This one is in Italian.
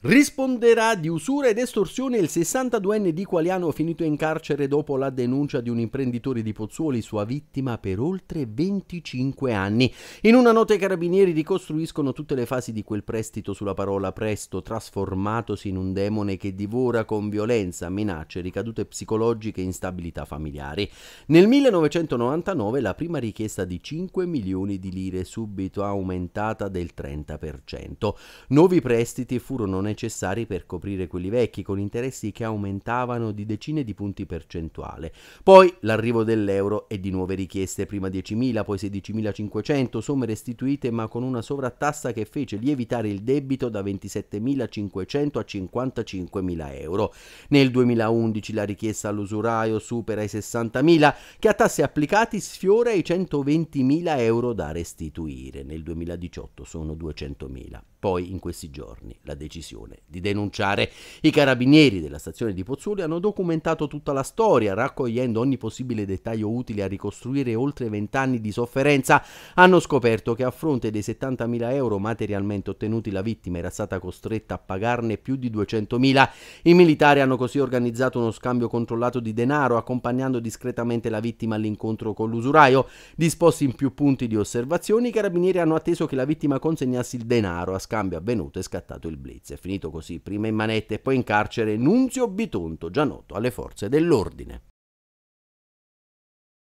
Risponderà di usura ed estorsione il 62enne di Qualiano finito in carcere dopo la denuncia di un imprenditore di Pozzuoli, sua vittima per oltre 25 anni. In una nota i carabinieri ricostruiscono tutte le fasi di quel prestito sulla parola presto, trasformatosi in un demone che divora con violenza, minacce, ricadute psicologiche e instabilità familiari. Nel 1999 la prima richiesta di 5 milioni di lire subito aumentata del 30%. Nuovi prestiti furono necessari per coprire quelli vecchi, con interessi che aumentavano di decine di punti percentuale. Poi l'arrivo dell'euro e di nuove richieste, prima 10.000, poi 16.500, somme restituite ma con una sovrattassa che fece lievitare il debito da 27.500 a 55.000 euro. Nel 2011 la richiesta all'usuraio supera i 60.000, che a tasse applicati sfiora i 120.000 euro da restituire. Nel 2018 sono 200.000. Poi in questi giorni la decisione di denunciare. I carabinieri della stazione di Pozzuoli hanno documentato tutta la storia, raccogliendo ogni possibile dettaglio utile a ricostruire oltre vent'anni di sofferenza. Hanno scoperto che a fronte dei 70.000 euro materialmente ottenuti la vittima era stata costretta a pagarne più di 200.000. I militari hanno così organizzato uno scambio controllato di denaro, accompagnando discretamente la vittima all'incontro con l'usuraio. Disposti in più punti di osservazione, i carabinieri hanno atteso che la vittima consegnasse il denaro a scambio avvenuto è scattato il blitz. È finito così prima in manette e poi in carcere Nunzio Bitonto, già noto alle forze dell'ordine.